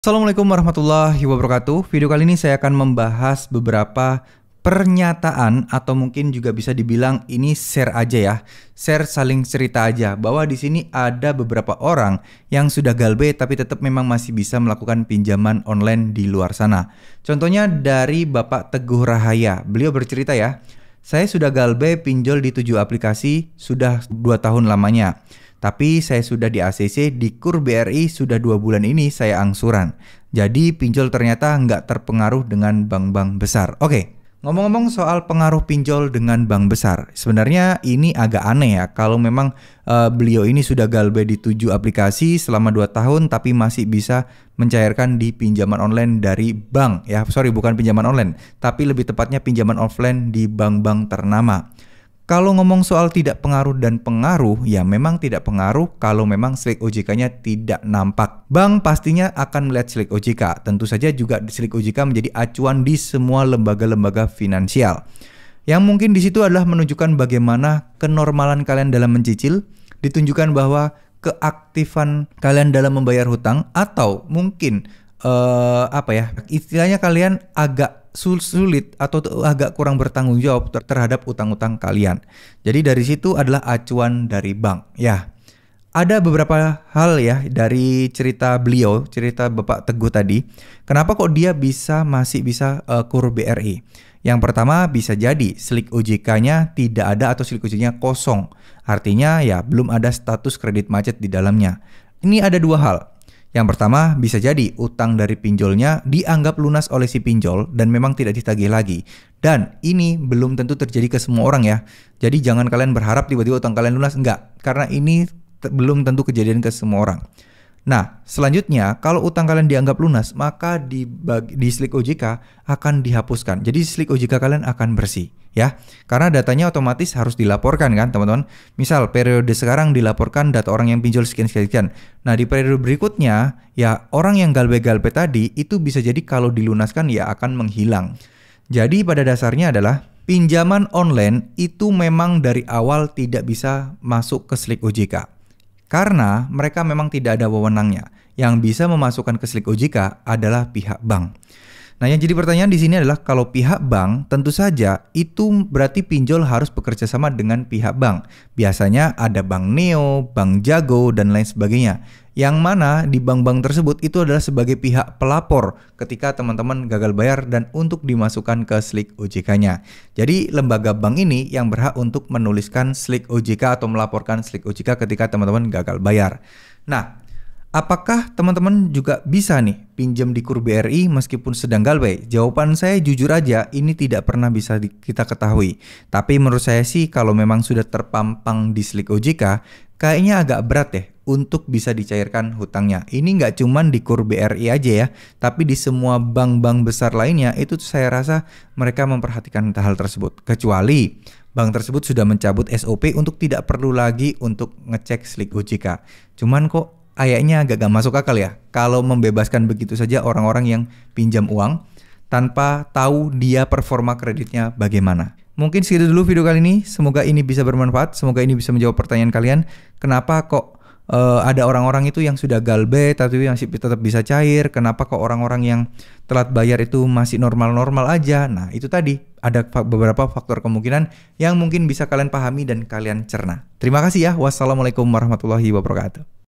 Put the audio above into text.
Assalamualaikum warahmatullahi wabarakatuh. Video kali ini saya akan membahas beberapa pernyataan atau mungkin juga bisa dibilang ini share aja ya. Share saling cerita aja bahwa di sini ada beberapa orang yang sudah galbe tapi tetap memang masih bisa melakukan pinjaman online di luar sana. Contohnya dari Bapak Teguh Rahaya. Beliau bercerita ya, "Saya sudah galbe pinjol di tujuh aplikasi sudah 2 tahun lamanya." Tapi saya sudah di ACC di KUR BRI sudah dua bulan ini saya angsuran. Jadi pinjol ternyata nggak terpengaruh dengan bank-bank besar. Oke, okay. Ngomong-ngomong soal pengaruh pinjol dengan bank besar, sebenarnya ini agak aneh ya kalau memang uh, beliau ini sudah galbe di tujuh aplikasi selama dua tahun tapi masih bisa mencairkan di pinjaman online dari bank ya, sorry bukan pinjaman online, tapi lebih tepatnya pinjaman offline di bank-bank ternama. Kalau ngomong soal tidak pengaruh dan pengaruh, ya memang tidak pengaruh kalau memang slik OJK-nya tidak nampak. Bank pastinya akan melihat slik OJK. Tentu saja juga slik OJK menjadi acuan di semua lembaga-lembaga finansial. Yang mungkin di situ adalah menunjukkan bagaimana kenormalan kalian dalam mencicil, ditunjukkan bahwa keaktifan kalian dalam membayar hutang atau mungkin uh, apa ya istilahnya kalian agak sulit atau agak kurang bertanggung jawab ter terhadap utang-utang kalian. Jadi dari situ adalah acuan dari bank. Ya, ada beberapa hal ya dari cerita beliau, cerita Bapak Teguh tadi. Kenapa kok dia bisa masih bisa uh, kur BRI? Yang pertama bisa jadi slik OJK-nya tidak ada atau slik OJK-nya kosong. Artinya ya belum ada status kredit macet di dalamnya. Ini ada dua hal. Yang pertama, bisa jadi utang dari pinjolnya dianggap lunas oleh si pinjol dan memang tidak ditagih lagi. Dan ini belum tentu terjadi ke semua orang ya. Jadi jangan kalian berharap tiba-tiba utang kalian lunas, enggak. Karena ini belum tentu kejadian ke semua orang. Nah, selanjutnya kalau utang kalian dianggap lunas, maka di bagi, di slick OJK akan dihapuskan. Jadi slick OJK kalian akan bersih ya. Karena datanya otomatis harus dilaporkan kan, teman-teman. Misal periode sekarang dilaporkan data orang yang pinjol sekian sekian. Nah, di periode berikutnya ya orang yang galbe-galbe tadi itu bisa jadi kalau dilunaskan ya akan menghilang. Jadi pada dasarnya adalah pinjaman online itu memang dari awal tidak bisa masuk ke slick OJK. Karena mereka memang tidak ada wewenangnya. Yang bisa memasukkan ke slik OJK adalah pihak bank. Nah, yang jadi pertanyaan di sini adalah kalau pihak bank tentu saja itu berarti pinjol harus bekerja sama dengan pihak bank. Biasanya ada Bank Neo, Bank Jago dan lain sebagainya. Yang mana di bank-bank tersebut itu adalah sebagai pihak pelapor ketika teman-teman gagal bayar dan untuk dimasukkan ke slik OJK-nya. Jadi lembaga bank ini yang berhak untuk menuliskan slik OJK atau melaporkan slik OJK ketika teman-teman gagal bayar. Nah, Apakah teman-teman juga bisa nih pinjam di kur BRI meskipun sedang galway? Jawaban saya jujur aja ini tidak pernah bisa kita ketahui. Tapi menurut saya sih kalau memang sudah terpampang di slik OJK, kayaknya agak berat deh untuk bisa dicairkan hutangnya. Ini nggak cuman di kur BRI aja ya, tapi di semua bank-bank besar lainnya itu saya rasa mereka memperhatikan hal tersebut. Kecuali bank tersebut sudah mencabut SOP untuk tidak perlu lagi untuk ngecek slik OJK. Cuman kok kayaknya agak gak masuk akal ya kalau membebaskan begitu saja orang-orang yang pinjam uang tanpa tahu dia performa kreditnya bagaimana. Mungkin segitu dulu video kali ini. Semoga ini bisa bermanfaat. Semoga ini bisa menjawab pertanyaan kalian. Kenapa kok uh, ada orang-orang itu yang sudah galbe tapi yang tetap bisa cair? Kenapa kok orang-orang yang telat bayar itu masih normal-normal aja? Nah itu tadi ada beberapa faktor kemungkinan yang mungkin bisa kalian pahami dan kalian cerna. Terima kasih ya. Wassalamualaikum warahmatullahi wabarakatuh.